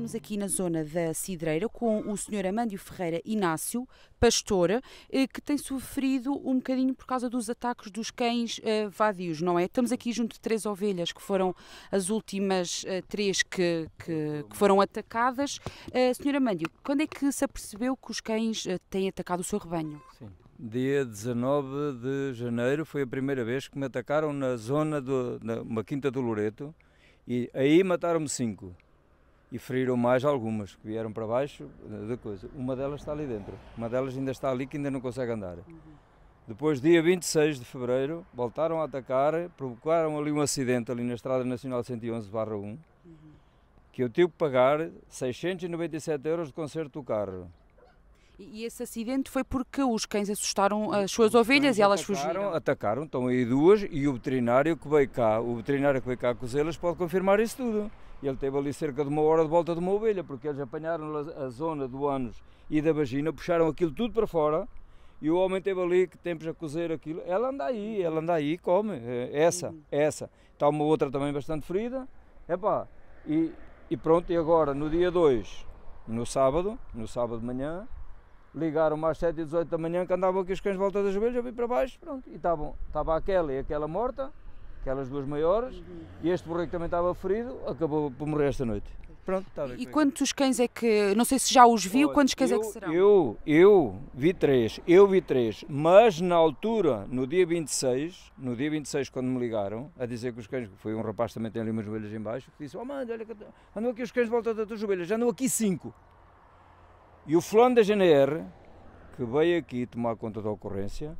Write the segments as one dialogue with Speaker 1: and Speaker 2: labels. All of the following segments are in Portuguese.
Speaker 1: Estamos aqui na zona da Cidreira com o Sr. Amândio Ferreira Inácio, pastor, eh, que tem sofrido um bocadinho por causa dos ataques dos cães eh, vadios, não é? Estamos aqui junto de três ovelhas que foram as últimas eh, três que, que, que foram atacadas. Sr. Amândio, quando é que se apercebeu que os cães têm atacado o seu rebanho?
Speaker 2: Sim. Dia 19 de janeiro foi a primeira vez que me atacaram na zona de uma quinta do Loreto e aí mataram-me cinco e feriram mais algumas que vieram para baixo eh, da coisa. Uma delas está ali dentro, uma delas ainda está ali que ainda não consegue andar. Uhum. Depois, dia 26 de fevereiro, voltaram a atacar, provocaram ali um acidente ali na Estrada Nacional 111-1, uhum. que eu tive que pagar 697 euros de conserto do carro.
Speaker 1: E esse acidente foi porque os cães assustaram as suas os ovelhas e elas fugiram?
Speaker 2: Atacaram, estão aí duas e o veterinário que veio cá, o veterinário que veio cá com elas pode confirmar isso tudo. Ele teve ali cerca de uma hora de volta de uma ovelha, porque eles apanharam a zona do ânus e da vagina, puxaram aquilo tudo para fora e o homem teve ali que tempos a cozer aquilo. Ela anda aí, uhum. ela anda aí, come. É, é essa, uhum. é essa. Está uma outra também bastante ferida. Epá, e, e pronto, e agora no dia 2, no sábado, no sábado de manhã, ligaram-me às 7 e 18 da manhã que andavam aqui os cães de volta das ovelhas, eu vim para baixo, pronto, e estava aquela e aquela morta, aquelas duas maiores, uhum. e este borrego também estava ferido, acabou por morrer esta noite. Pronto, E
Speaker 1: quantos cães é que, não sei se já os viu, quantos cães eu, é que
Speaker 2: serão? Eu, eu vi três, eu vi três, mas na altura, no dia 26, no dia 26 quando me ligaram, a dizer que os cães, foi um rapaz também tem ali umas joelhas em baixo, que disse, oh mano, olha, andam aqui os cães de volta das tuas joelhas, já andam aqui cinco. E o da GNR, que veio aqui tomar conta da ocorrência,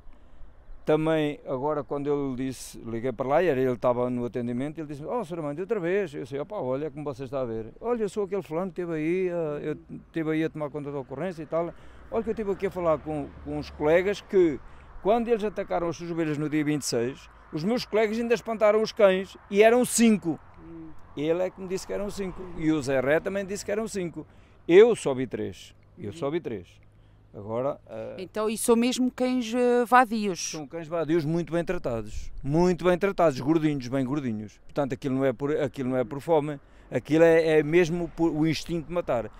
Speaker 2: também, agora quando ele disse, liguei para lá, e ele estava no atendimento, ele disse, oh, Sr. Amante, outra vez, eu disse, opá, olha é como você está a ver, olha, eu sou aquele fulano que esteve aí, eh, eu estive aí a tomar conta da ocorrência e tal, olha que eu estive aqui a falar com, com uns colegas que, quando eles atacaram as suas ovelhas no dia 26, os meus colegas ainda espantaram os cães, e eram cinco, hum. ele é que me disse que eram cinco, e o Zé Ré também disse que eram cinco, eu só vi três. Eu só uhum. vi três. Agora. Uh,
Speaker 1: então, e são mesmo cães eh, vadios? São cães
Speaker 2: vadios muito bem tratados. Muito bem tratados, gordinhos, bem gordinhos. Portanto, aquilo não é por, aquilo não é por fome, aquilo é, é mesmo por, o instinto de matar.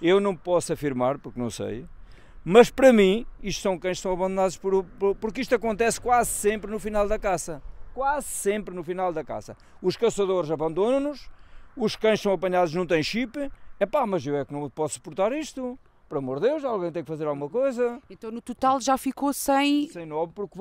Speaker 2: Eu não posso afirmar, porque não sei, mas para mim, isto são cães que são abandonados por, por, porque isto acontece quase sempre no final da caça. Quase sempre no final da caça. Os caçadores abandonam-nos, os cães são apanhados, não têm chip. É pá, mas eu é que não posso suportar isto por amor de Deus, alguém tem que fazer alguma coisa. Então no total já ficou sem. Sem nove, porque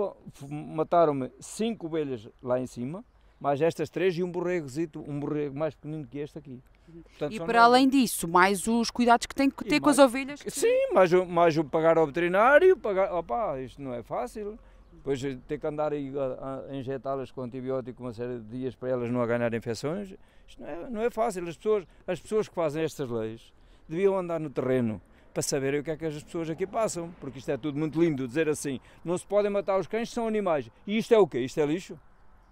Speaker 2: mataram-me cinco ovelhas lá em cima, mais estas três e um borregozito, um borrego mais pequenino que este aqui. Portanto, e para
Speaker 1: além disso, mais os cuidados que tem que ter e com mais, as ovelhas? Que... Sim, mais,
Speaker 2: mais o pagar ao veterinário, pagar. Opá, isto não é fácil. Depois ter que andar a, a injetá-las com antibiótico uma série de dias para elas não ganharem infecções, isto não é, não é fácil. As pessoas, as pessoas que fazem estas leis deviam andar no terreno para saberem o que é que as pessoas aqui passam, porque isto é tudo muito lindo dizer assim, não se podem matar os cães, são animais. E isto é o quê? Isto é lixo?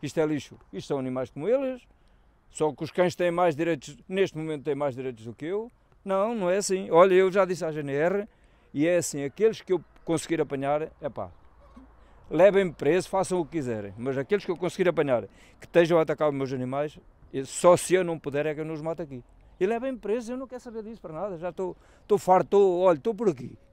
Speaker 2: Isto é lixo. Isto são animais como eles. Só que os cães têm mais direitos, neste momento têm mais direitos do que eu. Não, não é assim. Olha, eu já disse à GNR, e é assim, aqueles que eu conseguir apanhar, é pá, levem-me preso, façam o que quiserem, mas aqueles que eu conseguir apanhar, que estejam a atacar os meus animais, só se eu não puder é que eu não os mato aqui. Ele é bem preso, eu não quero saber disso para nada, já estou, farto, olha, estou por aqui.